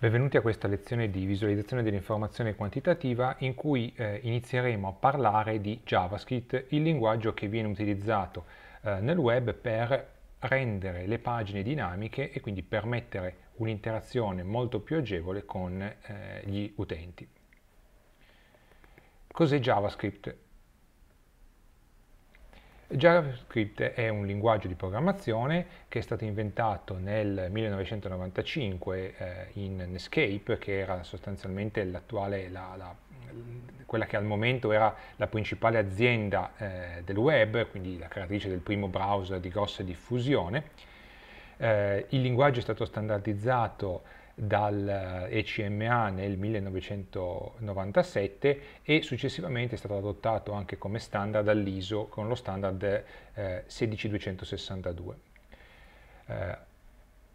Benvenuti a questa lezione di visualizzazione dell'informazione quantitativa in cui eh, inizieremo a parlare di JavaScript, il linguaggio che viene utilizzato eh, nel web per rendere le pagine dinamiche e quindi permettere un'interazione molto più agevole con eh, gli utenti. Cos'è JavaScript? JavaScript è un linguaggio di programmazione che è stato inventato nel 1995 eh, in Netscape, che era sostanzialmente l'attuale, la, la, quella che al momento era la principale azienda eh, del web, quindi la creatrice del primo browser di grossa diffusione. Eh, il linguaggio è stato standardizzato dal ECMA eh, nel 1997 e successivamente è stato adottato anche come standard all'ISO con lo standard eh, 16262. Eh,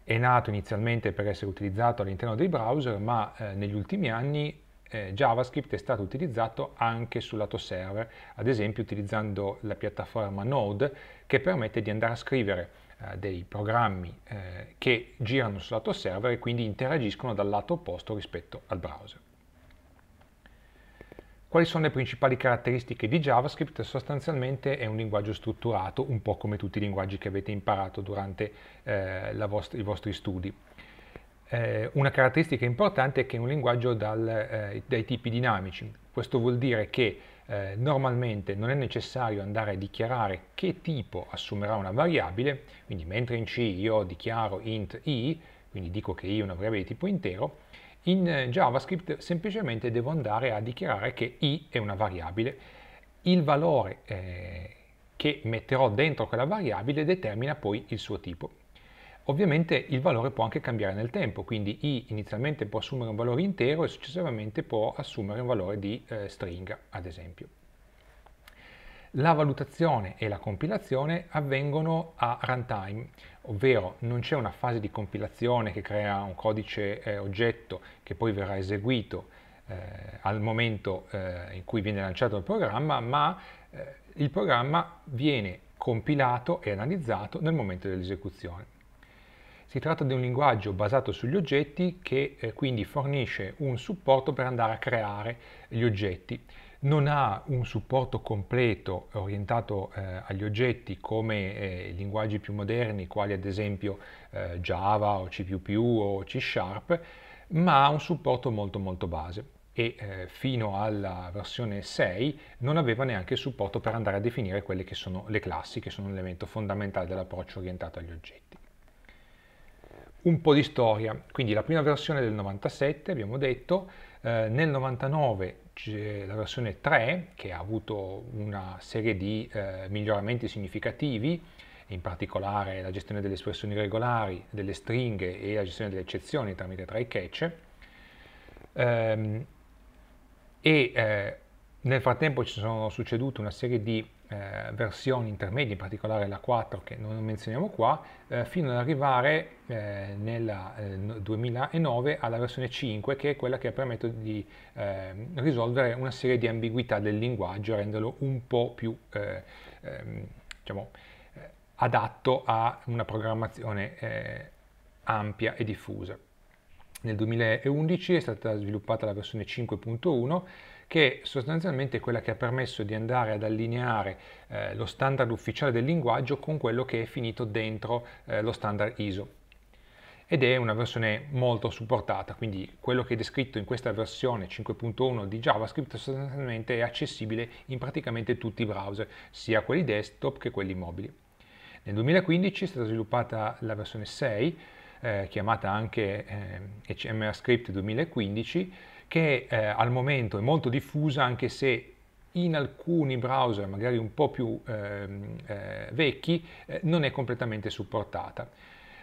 è nato inizialmente per essere utilizzato all'interno dei browser, ma eh, negli ultimi anni eh, JavaScript è stato utilizzato anche sul lato server, ad esempio utilizzando la piattaforma Node che permette di andare a scrivere eh, dei programmi eh, che girano sul lato server e quindi interagiscono dal lato opposto rispetto al browser. Quali sono le principali caratteristiche di JavaScript? Sostanzialmente è un linguaggio strutturato, un po' come tutti i linguaggi che avete imparato durante eh, vost i vostri studi. Eh, una caratteristica importante è che è un linguaggio dal, eh, dai tipi dinamici. Questo vuol dire che eh, normalmente non è necessario andare a dichiarare che tipo assumerà una variabile, quindi mentre in C io dichiaro int i, quindi dico che i è una variabile di tipo intero, in eh, JavaScript semplicemente devo andare a dichiarare che i è una variabile, il valore eh, che metterò dentro quella variabile determina poi il suo tipo. Ovviamente il valore può anche cambiare nel tempo, quindi i inizialmente può assumere un valore intero e successivamente può assumere un valore di eh, stringa, ad esempio. La valutazione e la compilazione avvengono a runtime, ovvero non c'è una fase di compilazione che crea un codice eh, oggetto che poi verrà eseguito eh, al momento eh, in cui viene lanciato il programma, ma eh, il programma viene compilato e analizzato nel momento dell'esecuzione. Si tratta di un linguaggio basato sugli oggetti che eh, quindi fornisce un supporto per andare a creare gli oggetti. Non ha un supporto completo orientato eh, agli oggetti come eh, linguaggi più moderni quali ad esempio eh, Java o C++ o C Sharp, ma ha un supporto molto molto base e eh, fino alla versione 6 non aveva neanche il supporto per andare a definire quelle che sono le classi, che sono un elemento fondamentale dell'approccio orientato agli oggetti un po' di storia. Quindi la prima versione del 97, abbiamo detto, eh, nel 99 la versione 3 che ha avuto una serie di eh, miglioramenti significativi, in particolare la gestione delle espressioni regolari, delle stringhe e la gestione delle eccezioni tramite try catch. Ehm, e eh, nel frattempo ci sono succedute una serie di eh, versioni intermedie, in particolare la 4 che non menzioniamo qua, eh, fino ad arrivare eh, nel 2009 eh, alla versione 5 che è quella che permette di ehm, risolvere una serie di ambiguità del linguaggio e renderlo un po' più eh, ehm, diciamo, eh, adatto a una programmazione ampia e diffusa. Nel 2011 è stata sviluppata la versione 5.1 che sostanzialmente è quella che ha permesso di andare ad allineare eh, lo standard ufficiale del linguaggio con quello che è finito dentro eh, lo standard ISO. Ed è una versione molto supportata, quindi quello che è descritto in questa versione 5.1 di JavaScript sostanzialmente è accessibile in praticamente tutti i browser, sia quelli desktop che quelli mobili. Nel 2015 è stata sviluppata la versione 6, eh, chiamata anche eh, HMR Script 2015, che eh, al momento è molto diffusa anche se in alcuni browser magari un po' più ehm, eh, vecchi eh, non è completamente supportata.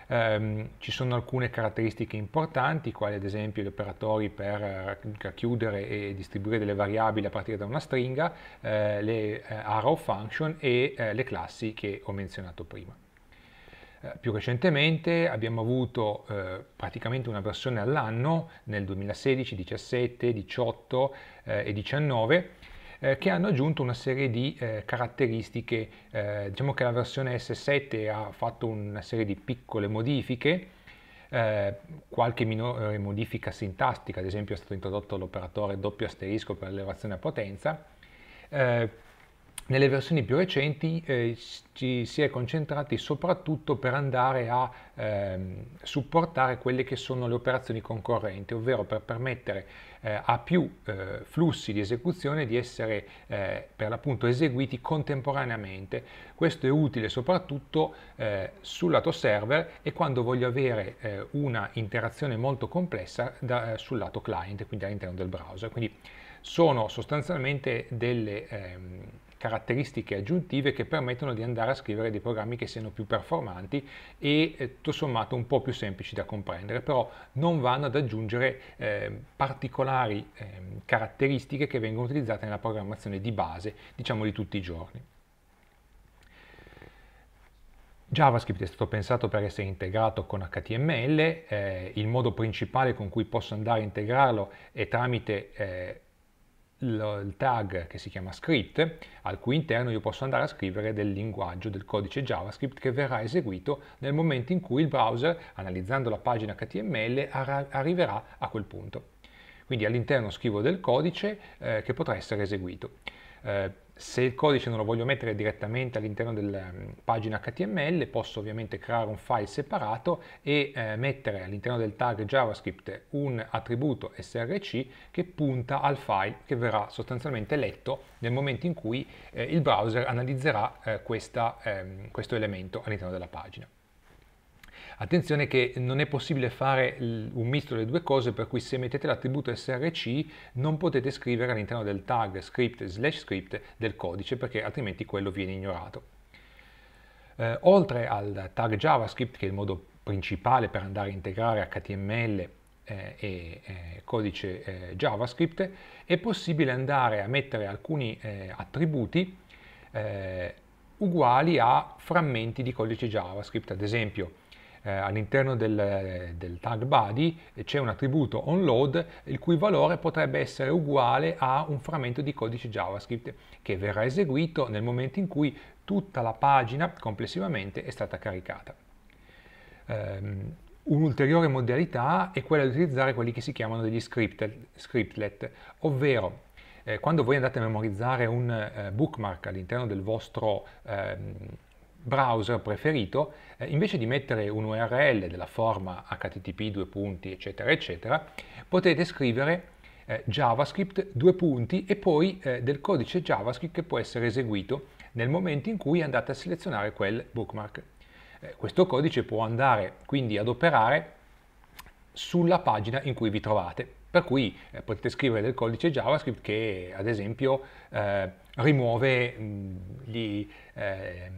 Um, ci sono alcune caratteristiche importanti, quali ad esempio gli operatori per eh, racchiudere e distribuire delle variabili a partire da una stringa, eh, le eh, arrow function e eh, le classi che ho menzionato prima. Eh, più recentemente abbiamo avuto eh, praticamente una versione all'anno nel 2016, 17, 18 eh, e 19 eh, che hanno aggiunto una serie di eh, caratteristiche, eh, diciamo che la versione S7 ha fatto una serie di piccole modifiche, qualche minore modifica sintastica, ad esempio è stato introdotto l'operatore doppio asterisco per l'elevazione a potenza, nelle versioni più recenti eh, ci si è concentrati soprattutto per andare a ehm, supportare quelle che sono le operazioni concorrenti, ovvero per permettere eh, a più eh, flussi di esecuzione di essere eh, per l'appunto eseguiti contemporaneamente. Questo è utile soprattutto eh, sul lato server e quando voglio avere eh, una interazione molto complessa da, sul lato client, quindi all'interno del browser. Quindi sono sostanzialmente delle... Ehm, caratteristiche aggiuntive che permettono di andare a scrivere dei programmi che siano più performanti e eh, tutto sommato un po' più semplici da comprendere, però non vanno ad aggiungere eh, particolari eh, caratteristiche che vengono utilizzate nella programmazione di base, diciamo di tutti i giorni. JavaScript è stato pensato per essere integrato con HTML, eh, il modo principale con cui posso andare a integrarlo è tramite eh, il tag che si chiama script, al cui interno io posso andare a scrivere del linguaggio, del codice JavaScript che verrà eseguito nel momento in cui il browser, analizzando la pagina HTML, arriverà a quel punto. Quindi all'interno scrivo del codice eh, che potrà essere eseguito. Eh, se il codice non lo voglio mettere direttamente all'interno della mm, pagina HTML, posso ovviamente creare un file separato e eh, mettere all'interno del tag JavaScript un attributo src che punta al file che verrà sostanzialmente letto nel momento in cui eh, il browser analizzerà eh, questa, ehm, questo elemento all'interno della pagina. Attenzione che non è possibile fare un misto delle due cose, per cui se mettete l'attributo src non potete scrivere all'interno del tag script slash script del codice, perché altrimenti quello viene ignorato. Eh, oltre al tag JavaScript, che è il modo principale per andare a integrare HTML eh, e eh, codice eh, JavaScript, è possibile andare a mettere alcuni eh, attributi eh, uguali a frammenti di codice JavaScript, ad esempio eh, all'interno del, del, tag body c'è un attributo onload il cui valore potrebbe essere uguale a un frammento di codice JavaScript che verrà eseguito nel momento in cui tutta la pagina complessivamente è stata caricata. Um, Un'ulteriore modalità è quella di utilizzare quelli che si chiamano degli scripted, scriptlet, ovvero eh, quando voi andate a memorizzare un eh, bookmark all'interno del vostro eh, browser preferito, eh, invece di mettere un URL della forma http due punti eccetera eccetera, potete scrivere eh, JavaScript due punti e poi eh, del codice JavaScript che può essere eseguito nel momento in cui andate a selezionare quel bookmark. Eh, questo codice può andare quindi ad operare sulla pagina in cui vi trovate. Per cui eh, potete scrivere del codice JavaScript che ad esempio eh, rimuove mh, mm, gli, eh,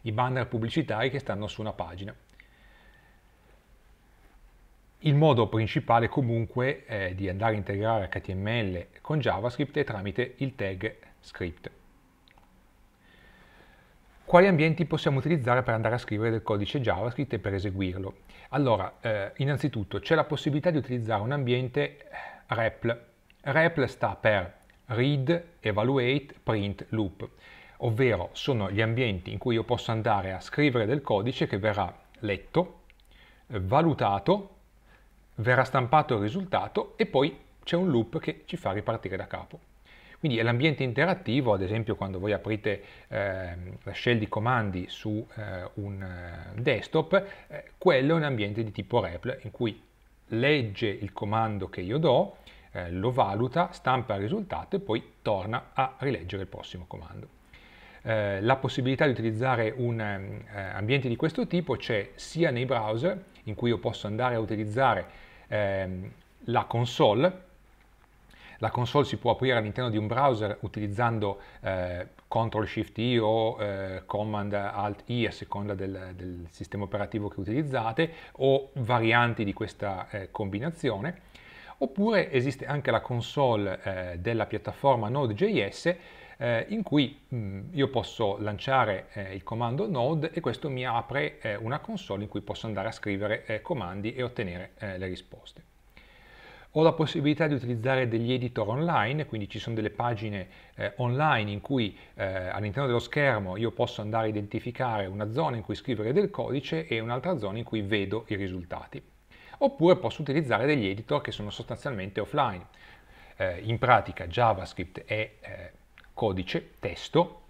i banner pubblicitari che stanno su una pagina. Il modo principale comunque eh, di andare a integrare HTML con JavaScript è tramite il tag script quali ambienti possiamo utilizzare per andare a scrivere del codice JavaScript e per eseguirlo? Allora, eh, innanzitutto c'è la possibilità di utilizzare un ambiente eh, REPL. REPL sta per Read, Evaluate, Print, Loop, ovvero sono gli ambienti in cui io posso andare a scrivere del codice che verrà letto, eh, valutato, verrà stampato il risultato e poi c'è un loop che ci fa ripartire da capo. Quindi è l'ambiente interattivo, ad esempio quando voi aprite eh, la shell di comandi su eh, un eh, desktop, eh, quello è un ambiente di tipo REPL in cui legge il comando che io do, eh, lo valuta, stampa il risultato e poi torna a rileggere il prossimo comando. Eh, la possibilità di utilizzare un ambiente di questo tipo c'è sia nei browser, in cui io posso andare a utilizzare ehm, la console la console si può aprire all'interno di un browser utilizzando eh, Ctrl-Shift-I o eh, Command-Alt-I a seconda del, del, sistema operativo che utilizzate o varianti di questa eh, combinazione. Oppure esiste anche la console eh, della piattaforma Node.js eh, in cui io posso lanciare eh, il comando node e questo mi apre una console in cui posso andare a scrivere comandi e ottenere le risposte. Ho la possibilità di utilizzare degli editor online, quindi ci sono delle pagine eh, online in cui eh, all'interno dello schermo io posso andare a identificare una zona in cui scrivere del codice e un'altra zona in cui vedo i risultati. Oppure posso utilizzare degli editor che sono sostanzialmente offline. Eh, in pratica JavaScript è eh, codice, testo,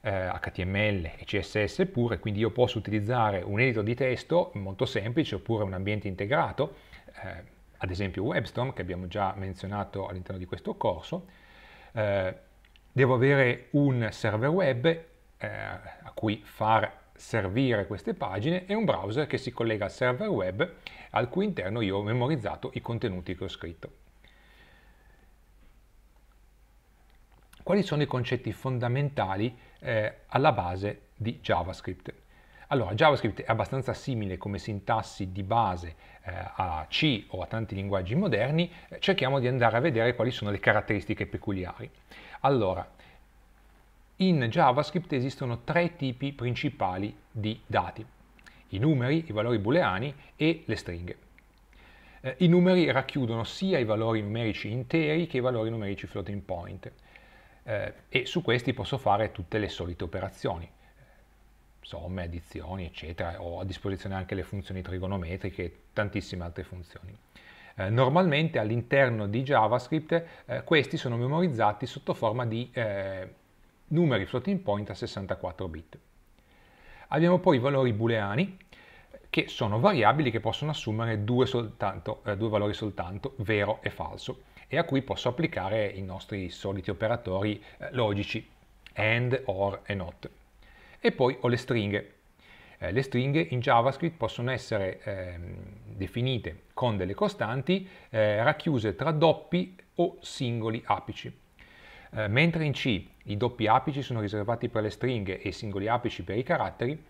HTML eh, e CSS pure, quindi io posso utilizzare un editor di testo molto semplice oppure un ambiente integrato eh, ad esempio WebStorm, che abbiamo già menzionato all'interno di questo corso, eh, devo avere un server web eh, a cui far servire queste pagine e un browser che si collega al server web al cui interno io ho memorizzato i contenuti che ho scritto. Quali sono i concetti fondamentali eh, alla base di JavaScript? Allora, JavaScript è abbastanza simile come sintassi di base eh, a C o a tanti linguaggi moderni, cerchiamo di andare a vedere quali sono le caratteristiche peculiari. Allora, in JavaScript esistono tre tipi principali di dati, i numeri, i valori booleani e le stringhe. Eh, I numeri racchiudono sia i valori numerici interi che i valori numerici floating point eh, e su questi posso fare tutte le solite operazioni somme, addizioni, eccetera, ho a disposizione anche le funzioni trigonometriche e tantissime altre funzioni. Eh, normalmente all'interno di JavaScript eh, questi sono memorizzati sotto forma di eh, numeri floating point a 64 bit. Abbiamo poi i valori booleani, che sono variabili che possono assumere due, soltanto, eh, due valori soltanto, vero e falso, e a cui posso applicare i nostri soliti operatori eh, logici, AND, OR e NOT e poi ho le stringhe. Eh, le stringhe in JavaScript possono essere eh, definite con delle costanti eh, racchiuse tra doppi o singoli apici. Eh, mentre in C i doppi apici sono riservati per le stringhe e i singoli apici per i caratteri,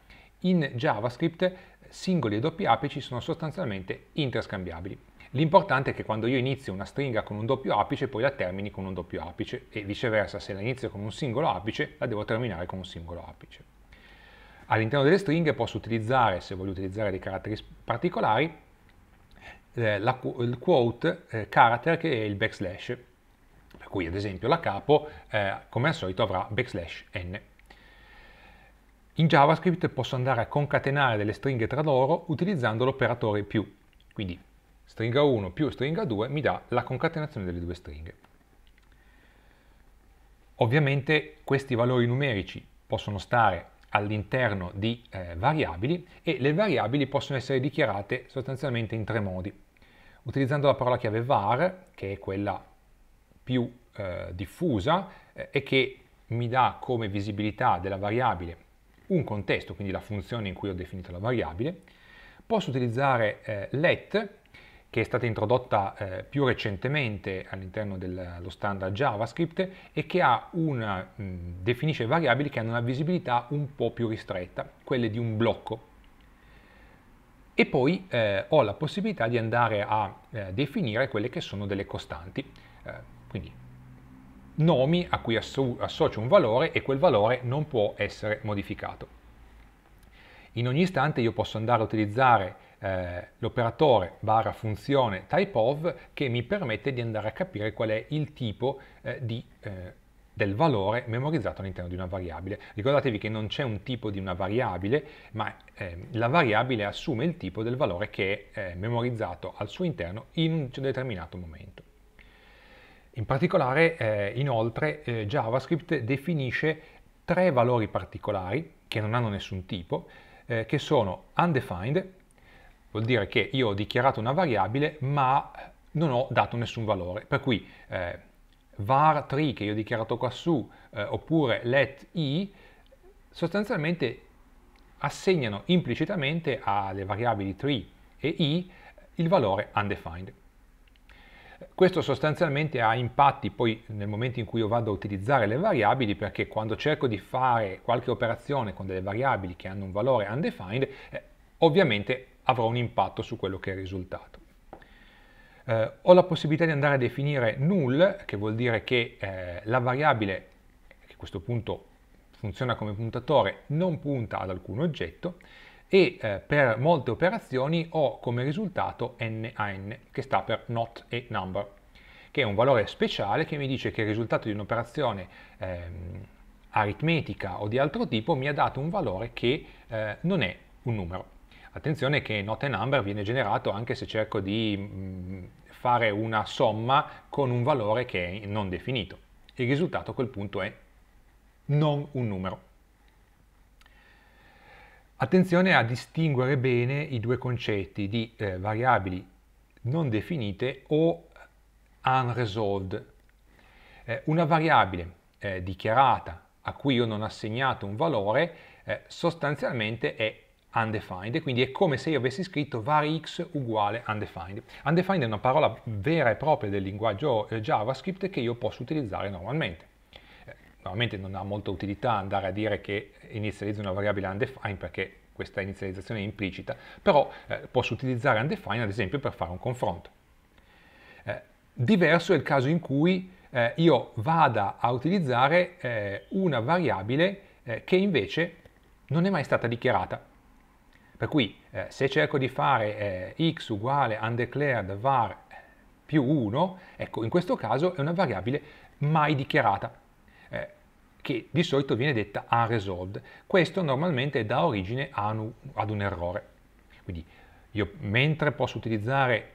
in JavaScript singoli e doppi apici sono sostanzialmente interscambiabili. L'importante è che quando io inizio una stringa con un doppio apice, poi la termini con un doppio apice e viceversa, se la inizio con un singolo apice, la devo terminare con un singolo apice. All'interno delle stringhe posso utilizzare, se voglio utilizzare dei caratteri particolari, eh, la, il quote eh, character che è il backslash, per cui ad esempio la capo eh, come al solito avrà backslash n. In JavaScript posso andare a concatenare delle stringhe tra loro utilizzando l'operatore più, quindi stringa 1 più stringa 2 mi dà la concatenazione delle due stringhe. Ovviamente questi valori numerici possono stare all'interno di eh, variabili e le variabili possono essere dichiarate sostanzialmente in tre modi. Utilizzando la parola chiave var, che è quella più eh, diffusa eh, e che mi dà come visibilità della variabile un contesto, quindi la funzione in cui ho definito la variabile, posso utilizzare eh, let che è stata introdotta eh, più recentemente all'interno dello standard JavaScript e che una, mh, definisce variabili che hanno una visibilità un po' più ristretta, quelle di un blocco. E poi eh, ho la possibilità di andare a eh, definire quelle che sono delle costanti, eh, quindi nomi a cui asso associo un valore e quel valore non può essere modificato. In ogni istante io posso andare a utilizzare eh, l'operatore barra funzione type of che mi permette di andare a capire qual è il tipo eh, di, eh, del valore memorizzato all'interno di una variabile. Ricordatevi che non c'è un tipo di una variabile, ma ehm, la variabile assume il tipo del valore che è eh, memorizzato al suo interno in un determinato momento. In particolare, eh, inoltre, JavaScript definisce tre valori particolari che non hanno nessun tipo, che sono undefined, Vuol dire che io ho dichiarato una variabile ma eh, non ho dato nessun valore. Per cui eh, var tree che io ho dichiarato quassù eh, oppure let i sostanzialmente assegnano implicitamente alle variabili tree e i il valore undefined. Questo sostanzialmente ha impatti poi nel momento in cui io vado a utilizzare le variabili perché quando cerco di fare qualche operazione con delle variabili che hanno un valore undefined, eh, ovviamente avrò un impatto su quello che è il risultato. Eh, ho la possibilità di andare a definire null, che vuol dire che eh, la variabile, che a questo punto funziona come puntatore, non punta ad alcun oggetto, e eh, per molte operazioni ho come risultato NAN, che sta per not e number, che è un valore speciale che mi dice che il risultato di un'operazione ehm, aritmetica o di altro tipo mi ha dato un valore che eh, non è un numero. Attenzione che note number viene generato anche se cerco di mm, fare una somma con un valore che è non definito. Il risultato a quel punto è non un numero. Attenzione a distinguere bene i due concetti di eh, variabili non definite o unresolved. Eh, una variabile eh, dichiarata a cui io non ho assegnato un valore eh, sostanzialmente è undefined, quindi è come se io avessi scritto vari x uguale undefined. Undefined è una parola vera e propria del linguaggio eh, JavaScript che io posso utilizzare normalmente. Eh, normalmente non ha molta utilità andare a dire che inizializzo una variabile undefined perché questa inizializzazione è implicita, però eh, posso utilizzare undefined ad esempio per fare un confronto. diverso è il caso in cui io vada a utilizzare una variabile che invece non è mai stata dichiarata per cui eh, se cerco di fare eh, x uguale undeclared var più 1, ecco in questo caso è una variabile mai dichiarata, eh, che di solito viene detta unresolved. Questo normalmente dà origine ad un errore. Quindi io mentre posso utilizzare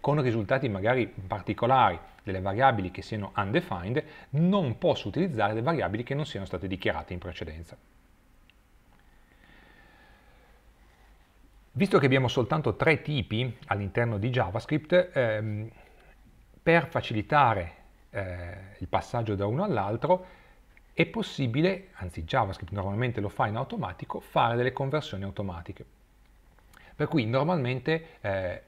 con risultati magari particolari delle variabili che siano undefined, non posso utilizzare le variabili che non siano state dichiarate in precedenza. Visto che abbiamo soltanto tre tipi all'interno di JavaScript, ehm, per facilitare eh, il passaggio da uno all'altro è possibile, anzi JavaScript normalmente lo fa in automatico, fare delle conversioni automatiche. Per cui normalmente eh,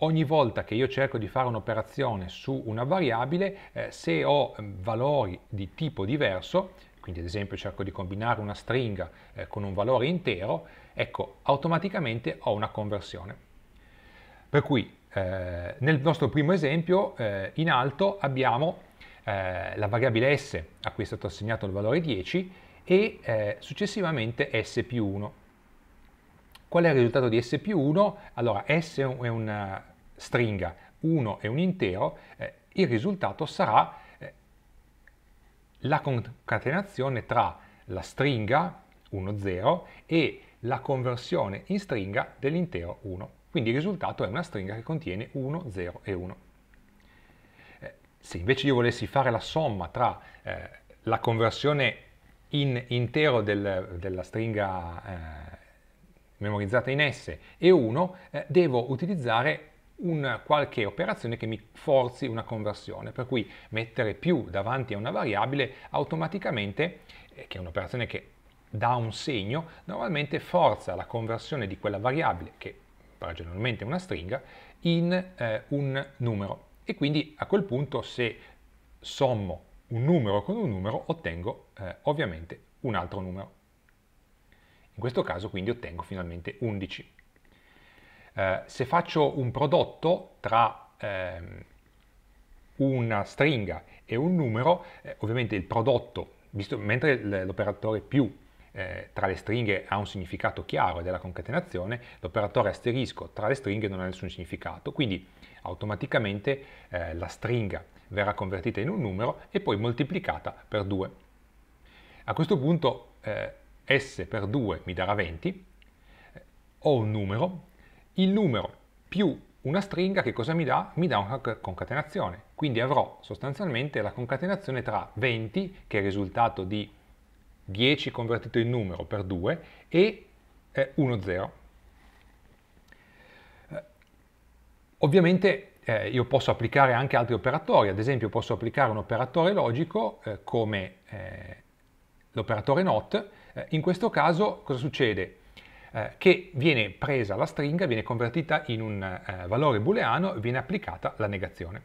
ogni volta che io cerco di fare un'operazione su una variabile, eh, se ho ehm, valori di tipo diverso, quindi ad esempio cerco di combinare una stringa eh, con un valore intero, ecco, automaticamente ho una conversione. Per cui eh, nel nostro primo esempio eh, in alto abbiamo eh, la variabile s a cui è stato assegnato il valore 10 e eh, successivamente s più 1. Qual è il risultato di s più 1? Allora, s è una stringa, 1 è un intero, eh, il risultato sarà la concatenazione tra la stringa 1,0 e la conversione in stringa dell'intero 1. Quindi il risultato è una stringa che contiene 1, 0 e 1. Eh, se invece io volessi fare la somma tra eh, la conversione in intero del, della stringa eh, memorizzata in S e 1, eh, devo utilizzare una qualche operazione che mi forzi una conversione, per cui mettere più davanti a una variabile automaticamente, eh, che è un'operazione che dà un segno, normalmente forza la conversione di quella variabile, che generalmente è una stringa, in eh, un numero. E quindi a quel punto se sommo un numero con un numero ottengo eh, ovviamente un altro numero. In questo caso quindi ottengo finalmente 11. Eh, se faccio un prodotto tra ehm, una stringa e un numero, eh, ovviamente il prodotto, visto, mentre l'operatore più eh, tra le stringhe ha un significato chiaro ed è la concatenazione, l'operatore asterisco tra le stringhe non ha nessun significato, quindi automaticamente eh, la stringa verrà convertita in un numero e poi moltiplicata per 2. A questo punto eh, s per 2 mi darà 20, eh, ho un numero il numero più una stringa che cosa mi dà? Mi dà una concatenazione, quindi avrò sostanzialmente la concatenazione tra 20, che è il risultato di 10 convertito in numero per 2, e 1, eh, 0. Eh, ovviamente eh, io posso applicare anche altri operatori, ad esempio posso applicare un operatore logico eh, come l'operatore NOT, in questo caso cosa succede? Eh, che viene presa la stringa, viene convertita in un eh, valore booleano e viene applicata la negazione.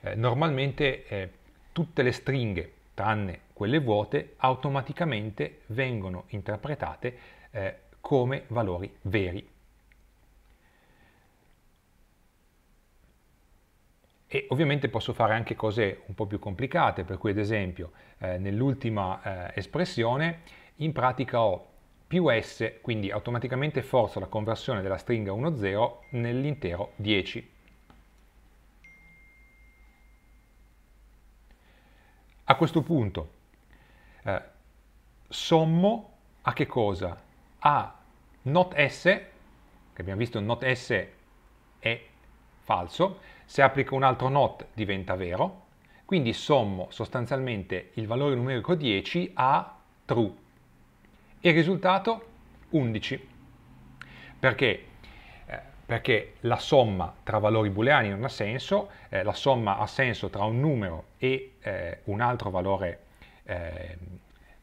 Eh, normalmente eh, tutte le stringhe, tranne quelle vuote, automaticamente vengono interpretate eh, come valori veri. E ovviamente posso fare anche cose un po' più complicate, per cui ad esempio eh, nell'ultima eh, espressione in pratica ho più S, quindi automaticamente forzo la conversione della stringa 1.0 nell'intero 10. A questo punto eh, sommo a che cosa? A not S, che abbiamo visto not S è falso, se applico un altro not diventa vero, quindi sommo sostanzialmente il valore numerico 10 a true. Il risultato? 11. Perché? Eh, perché la somma tra valori booleani non ha senso, eh, la somma ha senso tra un numero e eh, un altro valore ehm,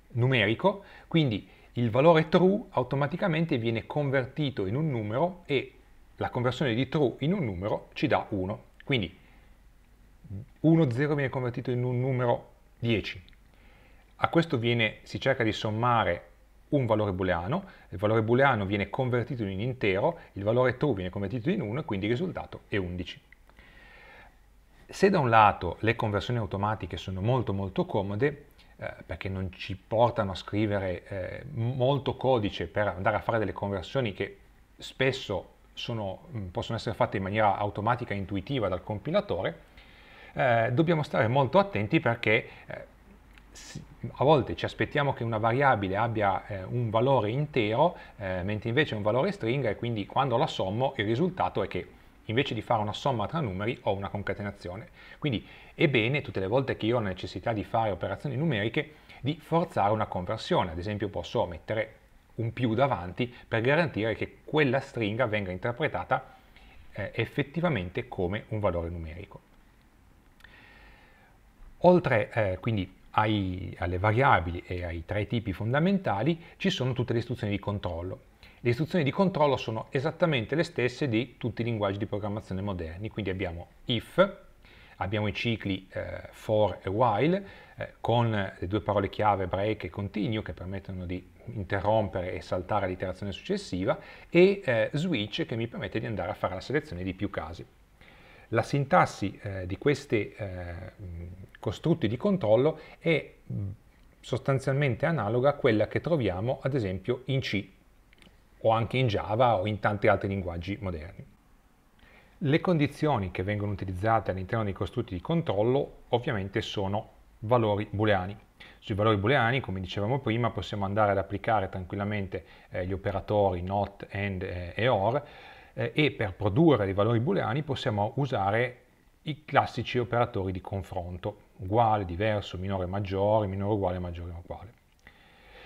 numerico, quindi il valore true automaticamente viene convertito in un numero e la conversione di true in un numero ci dà 1. Quindi 1, 0 viene convertito in un numero 10. A questo viene, si cerca di sommare un valore booleano, il valore booleano viene convertito in intero, il valore true viene convertito in 1 e quindi il risultato è 11. Se da un lato le conversioni automatiche sono molto molto comode, eh, perché non ci portano a scrivere eh, molto codice per andare a fare delle conversioni che spesso sono, mm, possono essere fatte in maniera automatica e intuitiva dal compilatore, eh, dobbiamo stare molto attenti perché eh, a volte ci aspettiamo che una variabile abbia eh, un valore intero, eh, mentre invece è un valore stringa e quindi quando la sommo il risultato è che invece di fare una somma tra numeri ho una concatenazione. Quindi è bene, tutte le volte che io ho la necessità di fare operazioni numeriche, di forzare una conversione. Ad esempio posso mettere un più davanti per garantire che quella stringa venga interpretata eh, effettivamente come un valore numerico. Oltre, eh, quindi, ai, alle variabili e ai tre tipi fondamentali ci sono tutte le istruzioni di controllo. Le istruzioni di controllo sono esattamente le stesse di tutti i linguaggi di programmazione moderni, quindi abbiamo if, abbiamo i cicli eh, for e while, eh, con le due parole chiave break e continue che permettono di interrompere e saltare l'iterazione successiva, e eh, switch che mi permette di andare a fare la selezione di più casi. La sintassi eh, di questi eh, costrutti di controllo è sostanzialmente analoga a quella che troviamo ad esempio in C o anche in Java o in tanti altri linguaggi moderni. Le condizioni che vengono utilizzate all'interno dei costrutti di controllo ovviamente sono valori booleani. Sui valori booleani, come dicevamo prima, possiamo andare ad applicare tranquillamente eh, gli operatori not, and eh, e or, eh, e per produrre dei valori booleani possiamo usare i classici operatori di confronto, uguale, diverso, minore, maggiore, minore, uguale, maggiore, uguale.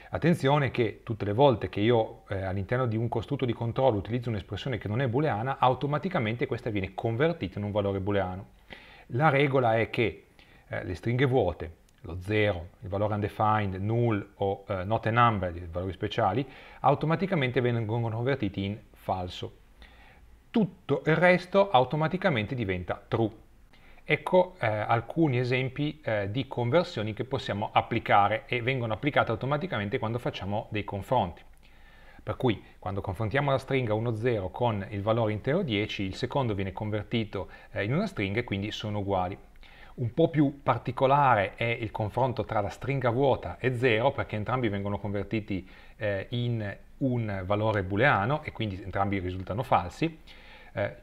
Attenzione che tutte le volte che io eh, all'interno di un costrutto di controllo utilizzo un'espressione che non è booleana, automaticamente questa viene convertita in un valore booleano. La regola è che eh, le stringhe vuote, lo 0, il valore undefined, null o eh, not a number, i valori speciali, automaticamente vengono convertiti in falso tutto il resto automaticamente diventa true. Ecco eh, alcuni esempi eh, di conversioni che possiamo applicare e vengono applicate automaticamente quando facciamo dei confronti. Per cui quando confrontiamo la stringa 1.0 con il valore intero 10, il secondo viene convertito eh, in una stringa e quindi sono uguali. Un po' più particolare è il confronto tra la stringa vuota e 0 perché entrambi vengono convertiti eh, in un valore booleano e quindi entrambi risultano falsi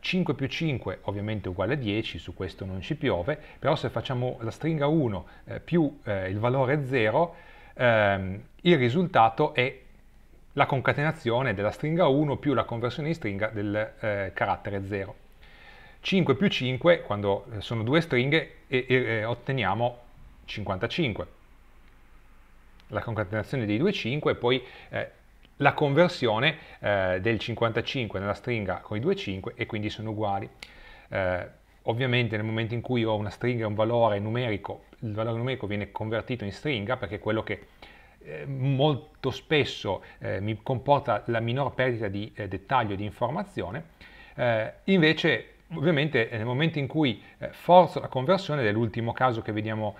5 eh, più 5 ovviamente uguale a 10, su questo non ci piove, però se facciamo la stringa 1 eh, più eh, il valore 0, ehm, il risultato è la concatenazione della stringa 1 più la conversione in stringa del eh, carattere 0. 5 più 5, quando eh, sono due stringhe, e, e, otteniamo 55. La concatenazione dei due 5 e poi la conversione eh, del 55 nella stringa con i due 5 e quindi sono uguali. Eh, ovviamente nel momento in cui ho una stringa e un valore numerico, il valore numerico viene convertito in stringa perché è quello che eh, molto spesso eh, mi comporta la minor perdita di eh, dettaglio di informazione, eh, invece ovviamente nel momento in cui forzo la conversione, ed è l'ultimo caso che vediamo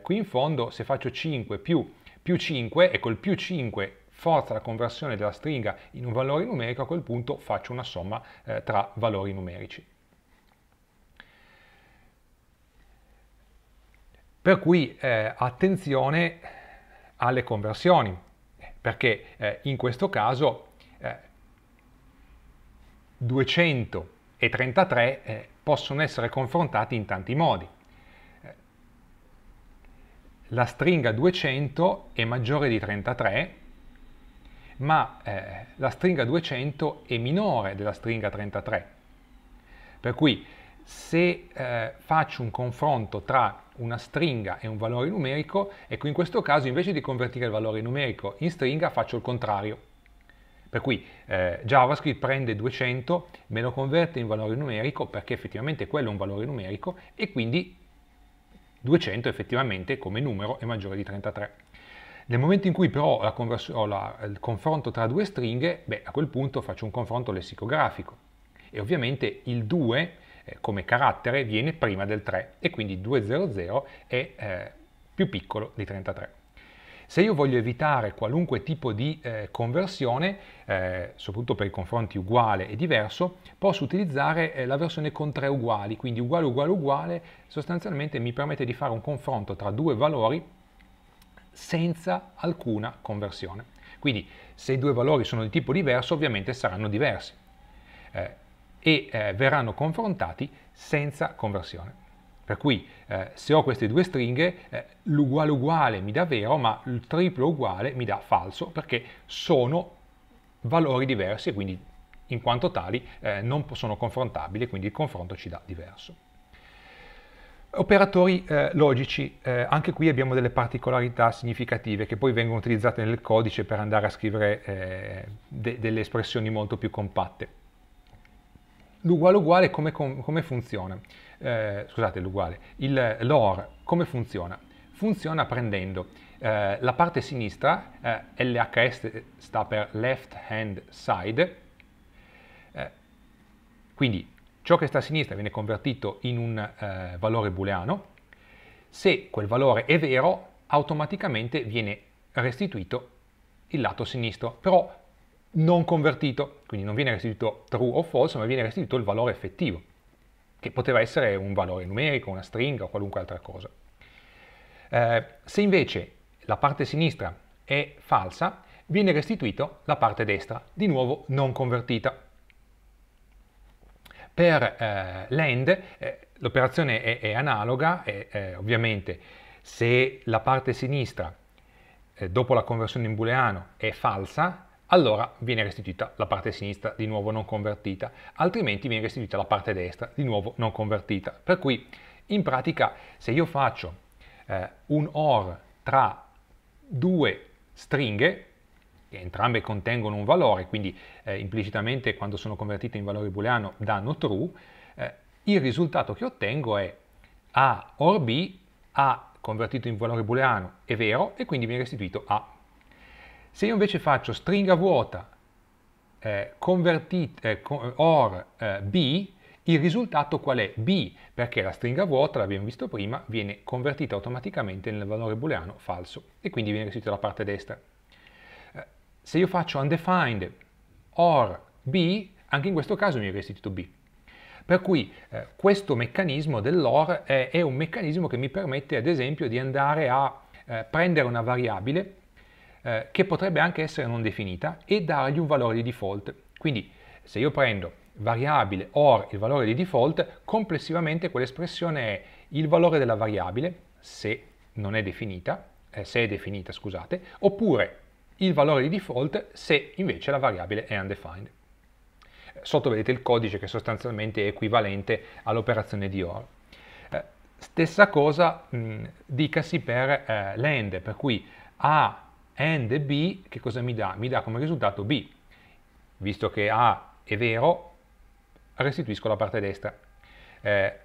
qui in fondo, se faccio 5 più più 5 e col più 5 forza la conversione della stringa in un valore numerico, a quel punto faccio una somma eh, tra valori numerici. Per cui eh, attenzione alle conversioni, perché eh, in questo caso 200 e 233 possono essere confrontati in tanti modi eh, la stringa 200 è maggiore di 33 ma eh, la stringa 200 è minore della stringa 33. Per cui se eh, faccio un confronto tra una stringa e un valore numerico, ecco in questo caso invece di convertire il valore numerico in stringa faccio il contrario. Per cui eh, JavaScript prende 200, me lo converte in valore numerico perché effettivamente quello è un valore numerico e quindi 200 effettivamente come numero è maggiore di 33. Nel momento in cui però ho, convers- ho la, il confronto tra due stringhe, beh, a quel punto faccio un confronto lessicografico e ovviamente il 2 eh, come carattere viene prima del 3 e quindi 200 è eh, più piccolo di 33. Se io voglio evitare qualunque tipo di eh, conversione, eh, soprattutto per i confronti uguale e diverso, posso utilizzare eh, la versione con tre uguali, quindi uguale uguale uguale, sostanzialmente mi permette di fare un confronto tra due valori senza alcuna conversione. Quindi se i due valori sono di tipo diverso ovviamente saranno diversi eh, e eh, verranno confrontati senza conversione. Per cui eh, se ho queste due stringhe eh, l'uguale uguale mi dà vero ma il triplo uguale mi dà falso perché sono valori diversi e quindi in quanto tali eh, non sono confrontabili quindi il confronto ci dà diverso. Operatori eh, logici, eh, anche qui abbiamo delle particolarità significative che poi vengono utilizzate nel codice per andare a scrivere eh, de delle espressioni molto più compatte. L'uguale uguale come, come funziona? Eh, scusate, l'uguale. Il l'or come funziona? Funziona prendendo eh, la parte sinistra, eh, LHS sta per left hand side, quindi Ciò che sta a sinistra viene convertito in un eh, valore booleano. Se quel valore è vero, automaticamente viene restituito il lato sinistro, però non convertito, quindi non viene restituito true o false, ma viene restituito il valore effettivo, che poteva essere un valore numerico, una stringa o qualunque altra cosa. Eh, se invece la parte sinistra è falsa, viene restituita la parte destra, di nuovo non convertita. Per eh, l'end eh, l'operazione è, è, analoga e eh, ovviamente se la parte sinistra eh, dopo la conversione in booleano è falsa, allora viene restituita la parte sinistra di nuovo non convertita, altrimenti viene restituita la parte destra di nuovo non convertita. Per cui in pratica se io faccio eh, un OR tra due stringhe, entrambe contengono un valore, quindi eh, implicitamente quando sono convertite in valore booleano danno true, eh, il risultato che ottengo è A OR B, A convertito in valore booleano è vero e quindi viene restituito A. Se io invece faccio stringa vuota eh, con, eh, OR eh, B, il risultato qual è? B, perché la stringa vuota, l'abbiamo visto prima, viene convertita automaticamente nel valore booleano falso e quindi viene restituita la parte destra se io faccio undefined or b, anche in questo caso mi è restituito b. Per cui eh, questo meccanismo dell'or è, è, un meccanismo che mi permette ad esempio di andare a eh, prendere una variabile eh, che potrebbe anche essere non definita e dargli un valore di default. Quindi se io prendo variabile or il valore di default, complessivamente quell'espressione è il valore della variabile, se non è definita, eh, se è definita, scusate, oppure il valore di default se invece la variabile è undefined. Sotto vedete il codice che sostanzialmente è equivalente all'operazione di OR. Eh, stessa cosa mh, dicasi per eh, l'AND, per cui A AND B che cosa mi dà? Mi dà come risultato B, visto che A è vero restituisco la parte destra. Eh,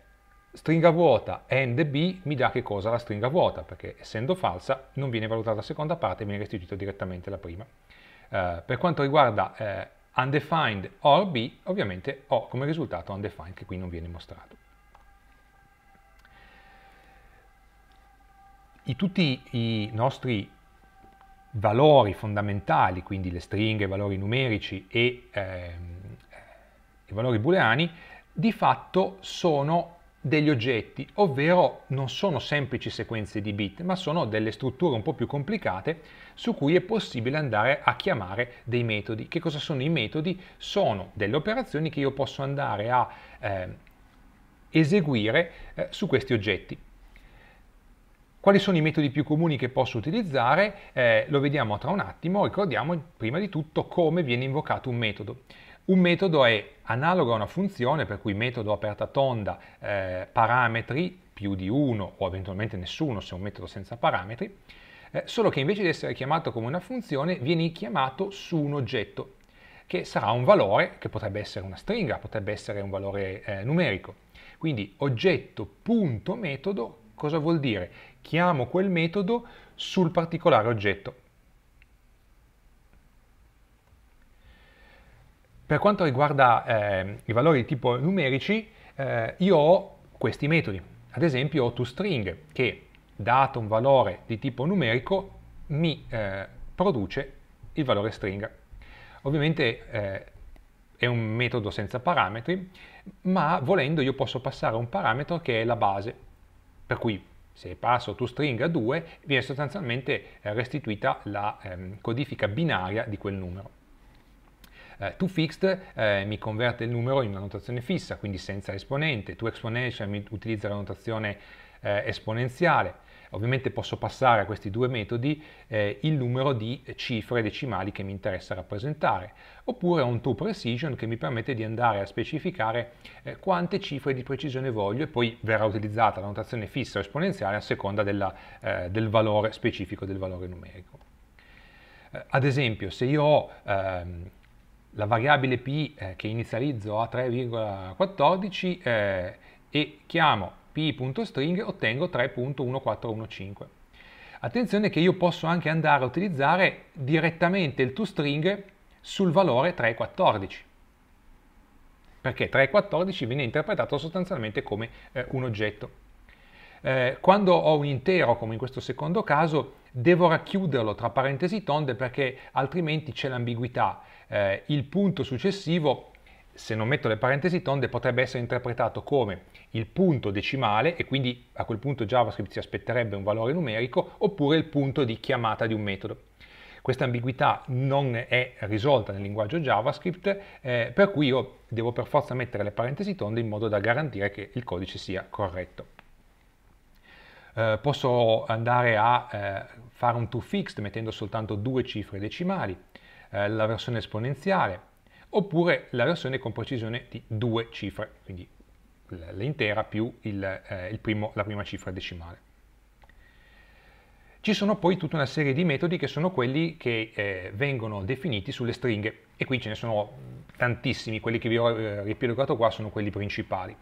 stringa vuota AND B mi dà che cosa? La stringa vuota, perché essendo falsa non viene valutata la seconda parte, viene restituita direttamente la prima. Eh, per quanto riguarda eh, undefined OR B, ovviamente ho come risultato undefined che qui non viene mostrato. I, tutti i nostri valori fondamentali, quindi le stringhe, i valori numerici e ehm, i valori booleani, di fatto sono degli oggetti, ovvero non sono semplici sequenze di bit, ma sono delle strutture un po' più complicate su cui è possibile andare a chiamare dei metodi. Che cosa sono i metodi? Sono delle operazioni che io posso andare a eh, eseguire eh, su questi oggetti. Quali sono i metodi più comuni che posso utilizzare? Eh, lo vediamo tra un attimo, ricordiamo prima di tutto come viene invocato un metodo. Un metodo è analoga a una funzione per cui metodo aperta tonda eh, parametri più di uno o eventualmente nessuno se è un metodo senza parametri, eh, solo che invece di essere chiamato come una funzione viene chiamato su un oggetto che sarà un valore che potrebbe essere una stringa, potrebbe essere un valore eh, numerico. Quindi oggetto.metodo cosa vuol dire? Chiamo quel metodo sul particolare oggetto. Per quanto riguarda eh, i valori di tipo numerici, eh, io ho questi metodi. Ad esempio ho toString che, dato un valore di tipo numerico, mi eh, produce il valore string. Ovviamente eh, è un metodo senza parametri, ma volendo io posso passare un parametro che è la base. Per cui se passo toString a 2 viene sostanzialmente eh, restituita la ehm, codifica binaria di quel numero eh, toFixed eh, mi converte il numero in una notazione fissa, quindi senza esponente, toExponential mi utilizza la notazione eh, esponenziale. Ovviamente posso passare a questi due metodi eh, il numero di cifre decimali che mi interessa rappresentare, oppure un toPrecision che mi permette di andare a specificare eh, quante cifre di precisione voglio e poi verrà utilizzata la notazione fissa o esponenziale a seconda della, eh, del valore specifico del valore numerico. Eh, ad esempio, se io ho ehm, la variabile pi eh, che inizializzo a 3,14 eh, e chiamo pi.string ottengo 3.1415. Attenzione che io posso anche andare a utilizzare direttamente il toString sul valore 314 perché 3.14 viene interpretato sostanzialmente come eh, un oggetto. Eh, quando ho un intero, come in questo secondo caso, devo racchiuderlo tra parentesi tonde perché altrimenti c'è l'ambiguità. Eh, il punto successivo, se non metto le parentesi tonde, potrebbe essere interpretato come il punto decimale e quindi a quel punto JavaScript si aspetterebbe un valore numerico oppure il punto di chiamata di un metodo. Questa ambiguità non è risolta nel linguaggio JavaScript, eh, per cui io devo per forza mettere le parentesi tonde in modo da garantire che il codice sia corretto eh, posso andare a eh, fare un to fixed mettendo soltanto due cifre decimali, eh, la versione esponenziale, oppure la versione con precisione di due cifre, quindi l'intera più il, eh, il primo, la prima cifra decimale. Ci sono poi tutta una serie di metodi che sono quelli che eh, vengono definiti sulle stringhe e qui ce ne sono tantissimi, quelli che vi ho eh, riepilogato qua sono quelli principali.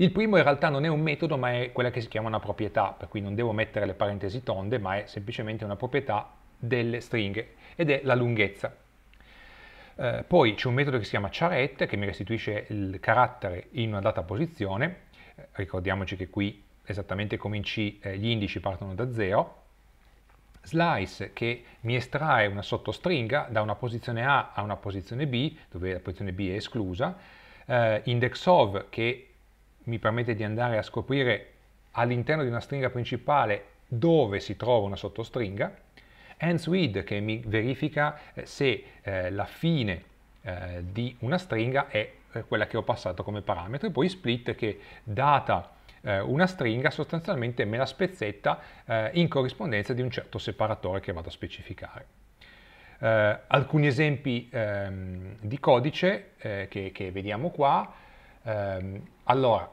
Il primo in realtà non è un metodo, ma è quella che si chiama una proprietà, per cui non devo mettere le parentesi tonde, ma è semplicemente una proprietà delle stringhe, ed è la lunghezza. Eh, poi c'è un metodo che si chiama charet, che mi restituisce il carattere in una data posizione, eh, ricordiamoci che qui esattamente come in C eh, gli indici partono da 0, slice che mi estrae una sottostringa da una posizione A a una posizione B, dove la posizione B è esclusa, eh, index of che mi permette di andare a scoprire all'interno di una stringa principale dove si trova una sottostringa, ends with che mi verifica eh, se eh, la fine eh, di una stringa è eh, quella che ho passato come parametro, e poi split che data eh, una stringa sostanzialmente me la spezzetta eh, in corrispondenza di un certo separatore che vado a specificare. alcuni esempi ehm, di codice che, che, vediamo qua, ehm, allora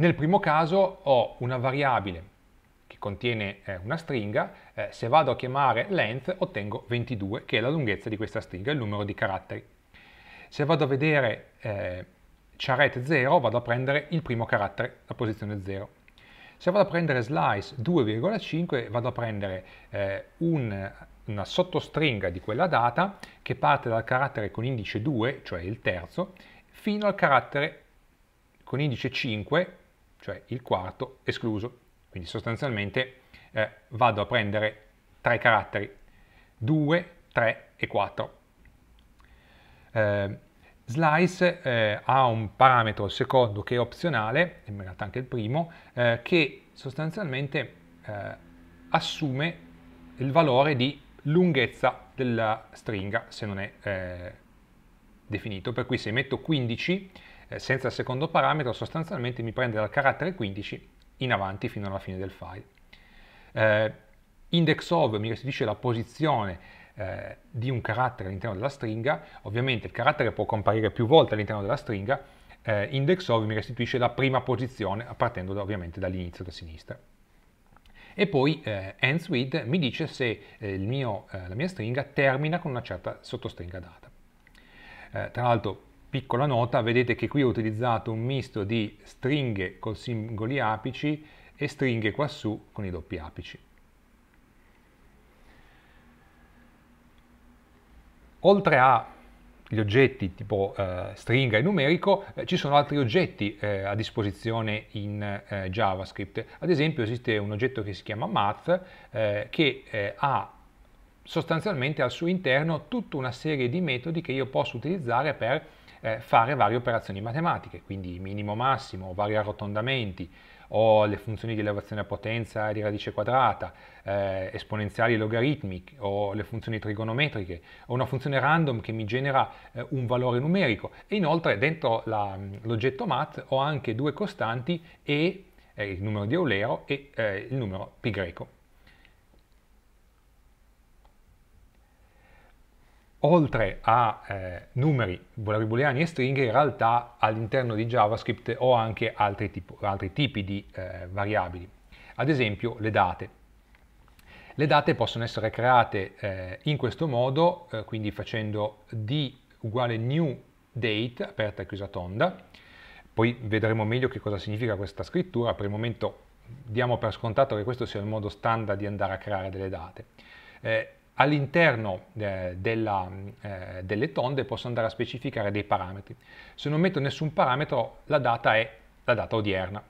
nel primo caso ho una variabile che contiene eh, una stringa, eh, se vado a chiamare length ottengo 22, che è la lunghezza di questa stringa, il numero di caratteri. Se vado a vedere eh, charret 0 vado a prendere il primo carattere, la posizione 0. Se vado a prendere slice 2,5 vado a prendere eh, un, una sottostringa di quella data che parte dal carattere con indice 2, cioè il terzo, fino al carattere con indice 5, cioè il quarto escluso, quindi sostanzialmente eh, vado a prendere tre caratteri, 2, 3 e 4. Eh, slice eh, ha un parametro, il secondo, che è opzionale, in realtà anche il primo, eh, che sostanzialmente eh, assume il valore di lunghezza della stringa, se non è eh, definito, per cui se metto 15 eh, senza il secondo parametro sostanzialmente mi prende dal carattere 15 in avanti fino alla fine del file. Eh, index of mi restituisce la posizione eh, di un carattere all'interno della stringa, ovviamente il carattere può comparire più volte all'interno della stringa, eh, index of mi restituisce la prima posizione partendo da, ovviamente dall'inizio da sinistra. E poi eh, ends with mi dice se eh, mio, eh, la mia stringa termina con una certa sottostringa data. Eh, tra l'altro piccola nota, vedete che qui ho utilizzato un misto di stringhe con singoli apici e stringhe quassù con i doppi apici. Oltre agli oggetti tipo eh, stringa e numerico, eh, ci sono altri oggetti eh, a disposizione in eh, JavaScript. Ad esempio esiste un oggetto che si chiama math eh, che eh, ha sostanzialmente al suo interno tutta una serie di metodi che io posso utilizzare per eh, fare varie operazioni matematiche, quindi minimo massimo, vari arrotondamenti, o le funzioni di elevazione a potenza di radice quadrata, eh, esponenziali e logaritmiche, o le funzioni trigonometriche, o una funzione random che mi genera eh, un valore numerico. E inoltre dentro l'oggetto math ho anche due costanti e eh, il numero di Eulero e eh, il numero pi greco. oltre a eh, numeri booleani e stringhe, in realtà all'interno di JavaScript ho anche altri, tipo, altri tipi di eh, variabili, ad esempio le date. Le date possono essere create eh, in questo modo, eh, quindi facendo d uguale new date, aperta e chiusa tonda, poi vedremo meglio che cosa significa questa scrittura, per il momento diamo per scontato che questo sia il modo standard di andare a creare delle date. Eh, all'interno eh, eh, delle tonde posso andare a specificare dei parametri. Se non metto nessun parametro, la data è la data odierna.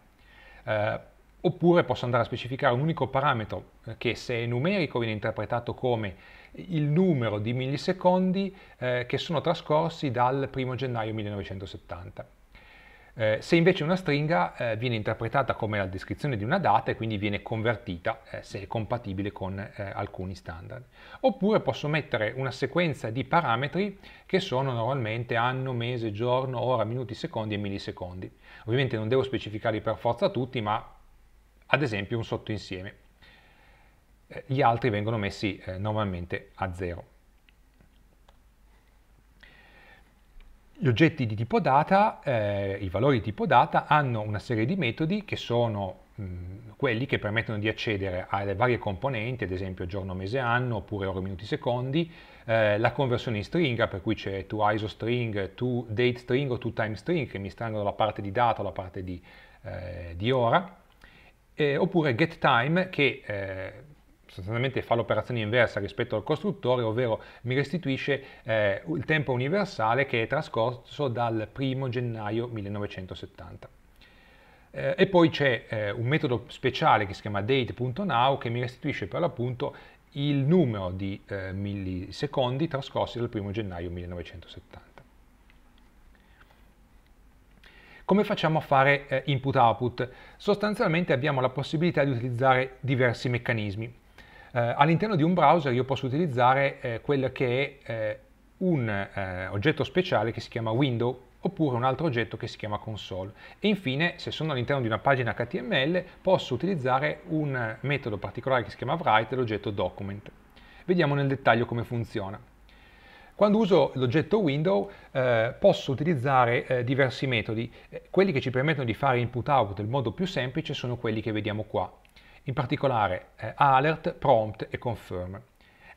Eh, oppure posso andare a specificare un unico parametro eh, che se è numerico viene interpretato come il numero di millisecondi eh, che sono trascorsi dal 1 gennaio 1970. Eh, se invece una stringa eh, viene interpretata come la descrizione di una data e quindi viene convertita eh, se è compatibile con eh, alcuni standard. Oppure posso mettere una sequenza di parametri che sono normalmente anno, mese, giorno, ora, minuti, secondi e millisecondi. Ovviamente non devo specificarli per forza tutti, ma ad esempio un sottoinsieme. Eh, gli altri vengono messi eh, normalmente a zero. Gli oggetti di tipo data, eh, i valori di tipo data, hanno una serie di metodi che sono mm, quelli che permettono di accedere alle varie componenti, ad esempio giorno, mese, anno, oppure ore, minuti, secondi, eh, la conversione in stringa, per cui c'è to ISO string, to date string o to time string, che mi strangono la parte di data o la parte di, eh, di ora, eh, oppure get time, che eh, sostanzialmente fa l'operazione inversa rispetto al costruttore, ovvero mi restituisce eh, il tempo universale che è trascorso dal 1 gennaio 1970. Eh, e poi c'è eh, un metodo speciale che si chiama date.now che mi restituisce per l'appunto il numero di eh, millisecondi trascorsi dal 1 gennaio 1970. Come facciamo a fare eh, input-output? Sostanzialmente abbiamo la possibilità di utilizzare diversi meccanismi. Eh, all'interno di un browser io posso utilizzare eh, quello che è eh, un eh, oggetto speciale che si chiama window oppure un altro oggetto che si chiama console. E infine, se sono all'interno di una pagina HTML, posso utilizzare un metodo particolare che si chiama write, l'oggetto document. Vediamo nel dettaglio come funziona. Quando uso l'oggetto window eh, posso utilizzare eh, diversi metodi. Eh, quelli che ci permettono di fare input-out nel modo più semplice sono quelli che vediamo qua in particolare eh, alert, prompt e confirm.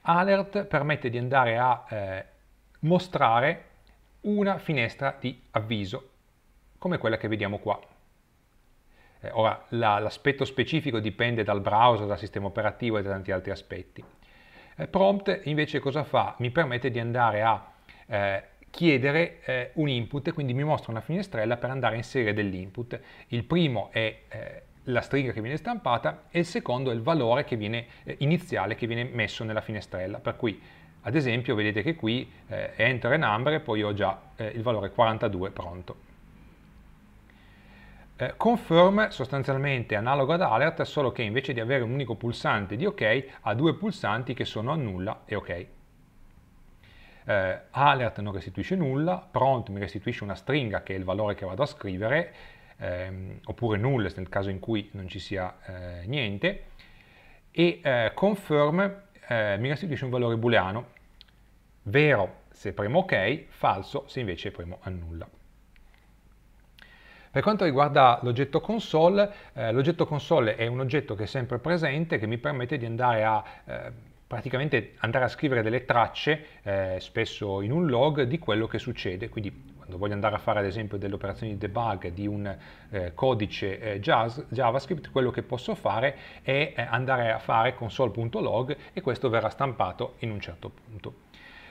Alert permette di andare a eh, mostrare una finestra di avviso, come quella che vediamo qua. Eh, ora, l'aspetto specifico dipende dal browser, dal sistema operativo e da tanti altri aspetti. Eh, prompt invece cosa fa? Mi permette di andare a eh, chiedere eh, un input, quindi mi mostra una finestrella per andare a inserire dell'input. Il primo è eh, la stringa che viene stampata e il secondo è il valore che viene, eh, iniziale che viene messo nella finestrella. Per cui, ad esempio, vedete che qui eh, enter an number e poi ho già eh, il valore 42 pronto. Eh, confirm sostanzialmente analogo ad alert, solo che invece di avere un unico pulsante di ok, ha due pulsanti che sono nulla e ok. Eh, alert non restituisce nulla, prompt mi restituisce una stringa che è il valore che vado a scrivere ehm, oppure nulles nel caso in cui non ci sia eh, niente, e eh, confirm eh, mi restituisce un valore booleano, vero se premo ok, falso se invece premo annulla. Per quanto riguarda l'oggetto console, eh, l'oggetto console è un oggetto che è sempre presente, che mi permette di andare a eh, praticamente andare a scrivere delle tracce, eh, spesso in un log, di quello che succede, quindi quando voglio andare a fare ad esempio delle operazioni di debug di un eh, codice eh, JavaScript, quello che posso fare è eh, andare a fare console.log e questo verrà stampato in un certo punto.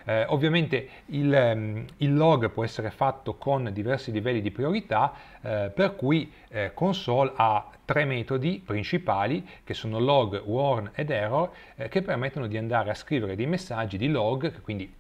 Eh, ovviamente il, ehm, il, log può essere fatto con diversi livelli di priorità, eh, per cui eh, console ha tre metodi principali che sono log, warn ed error, eh, che permettono di andare a scrivere dei messaggi di log, quindi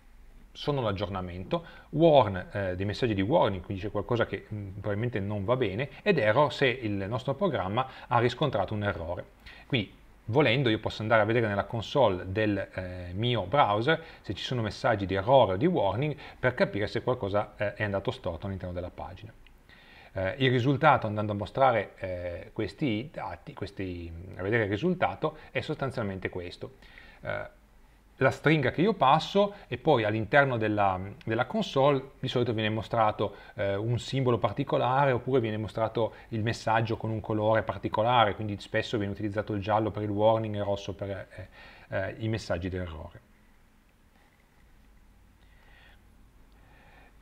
sono l'aggiornamento, warn, eh, dei messaggi di warning, quindi c'è qualcosa che mh, mm, probabilmente non va bene, ed error se il nostro programma ha riscontrato un errore. Quindi volendo io posso andare a vedere nella console del eh, mio browser se ci sono messaggi di errore o di warning per capire se qualcosa eh, è andato storto all'interno della pagina. Eh, il risultato andando a mostrare eh, questi dati, questi, mm, a vedere il risultato, è sostanzialmente questo. Eh, la stringa che io passo e poi all'interno della, della, console di solito viene mostrato eh, un simbolo particolare oppure viene mostrato il messaggio con un colore particolare, quindi spesso viene utilizzato il giallo per il warning e il rosso per eh, eh, i messaggi d'errore.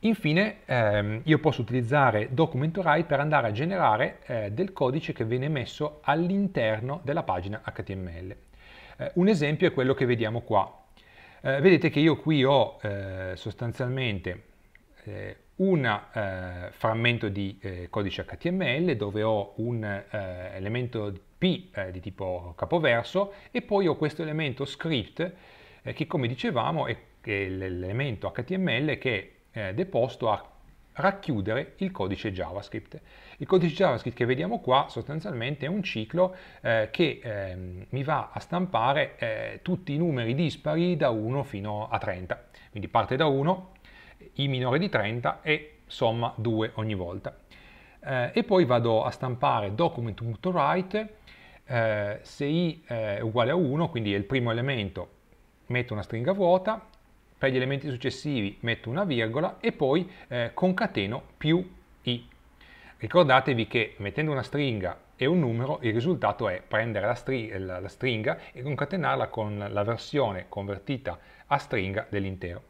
Infine ehm, io posso utilizzare DocumentOrite per andare a generare eh, del codice che viene messo all'interno della pagina HTML eh, un esempio è quello che vediamo qua. Eh, vedete che io qui ho eh, sostanzialmente eh, un eh, frammento di eh, codice HTML dove ho un eh, elemento P di tipo capoverso e poi ho questo elemento script che come dicevamo è, è l'elemento HTML che è deposto a racchiudere il codice JavaScript. Il codice JavaScript che vediamo qua sostanzialmente è un ciclo eh, che eh, mi va a stampare eh, tutti i numeri dispari da 1 fino a 30. Quindi parte da 1, i minore di 30 e somma 2 ogni volta. Eh, e poi vado a stampare document.write eh, se i eh, è uguale a 1, quindi è il primo elemento, metto una stringa vuota, per gli elementi successivi metto una virgola e poi eh, concateno più i. Ricordatevi che mettendo una stringa e un numero il risultato è prendere la, stri la, la stringa e concatenarla con la versione convertita a stringa dell'intero.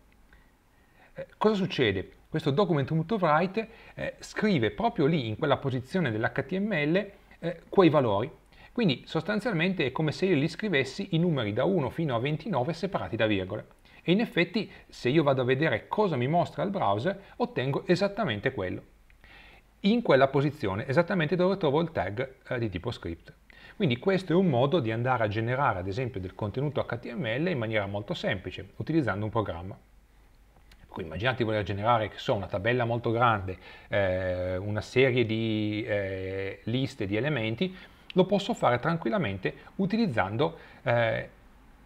Eh, cosa succede? Questo document.write eh, scrive proprio lì, in quella posizione dell'HTML, eh, quei valori. Quindi sostanzialmente è come se io li scrivessi i numeri da 1 fino a 29 separati da virgole. E in effetti se io vado a vedere cosa mi mostra il browser ottengo esattamente quello. In quella posizione, esattamente dove trovo il tag eh, di tipo script. Quindi questo è un modo di andare a generare ad esempio del contenuto HTML in maniera molto semplice, utilizzando un programma. Quindi immaginate di voler generare che so, una tabella molto grande, eh, una serie di eh, liste di elementi, lo posso fare tranquillamente utilizzando eh,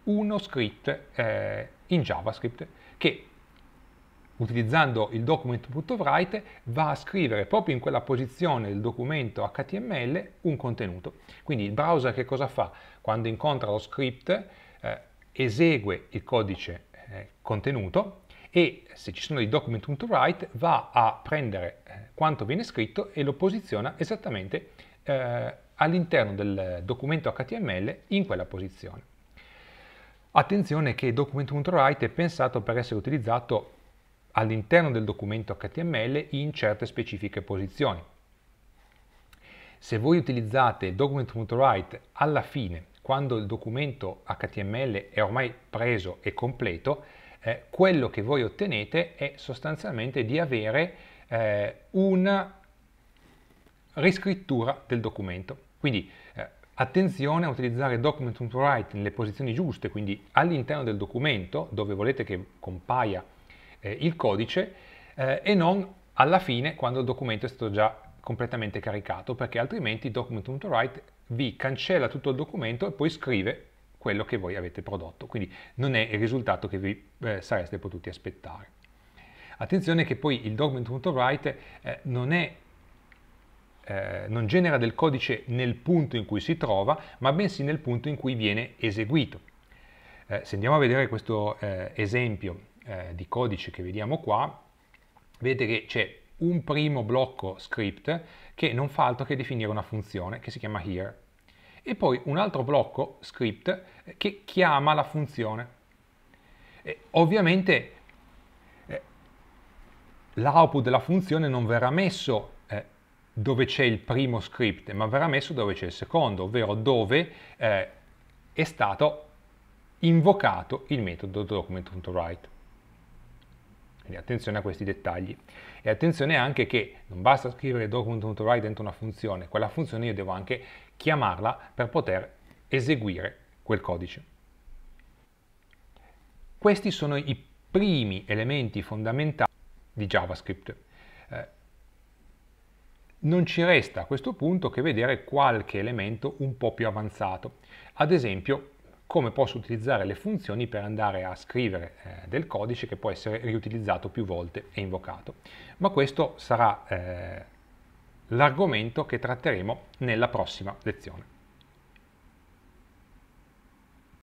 uno script eh, in JavaScript che utilizzando il document.write va a scrivere proprio in quella posizione del documento HTML un contenuto. Quindi il browser che cosa fa? Quando incontra lo script eh, esegue il codice eh, contenuto e se ci sono dei document.write va a prendere eh, quanto viene scritto e lo posiziona esattamente eh, all'interno del documento HTML in quella posizione. Attenzione che document.write è pensato per essere utilizzato all'interno del documento HTML in certe specifiche posizioni. Se voi utilizzate document.write alla fine, quando il documento HTML è ormai preso e completo, eh, quello che voi ottenete è sostanzialmente di avere eh, una riscrittura del documento. Quindi Attenzione a utilizzare document.write nelle posizioni giuste, quindi all'interno del documento dove volete che compaia eh, il codice eh, e non alla fine quando il documento è stato già completamente caricato perché altrimenti document.write vi cancella tutto il documento e poi scrive quello che voi avete prodotto, quindi non è il risultato che vi eh, sareste potuti aspettare. Attenzione che poi il document.write eh, non è eh, non genera del codice nel punto in cui si trova, ma bensì nel punto in cui viene eseguito. Eh, se andiamo a vedere questo eh, esempio eh, di codice che vediamo qua, vedete che c'è un primo blocco script che non fa altro che definire una funzione che si chiama here e poi un altro blocco script eh, che chiama la funzione. ovviamente eh, l'output della funzione non verrà messo dove c'è il primo script, ma verrà messo dove c'è il secondo, ovvero dove eh, è stato invocato il metodo document.write. Quindi attenzione a questi dettagli. E attenzione anche che non basta scrivere document.write dentro una funzione, quella funzione io devo anche chiamarla per poter eseguire quel codice. Questi sono i primi elementi fondamentali di JavaScript non ci resta a questo punto che vedere qualche elemento un po' più avanzato. Ad esempio, come posso utilizzare le funzioni per andare a scrivere eh, del codice che può essere riutilizzato più volte e invocato. Ma questo sarà eh, l'argomento che tratteremo nella prossima lezione.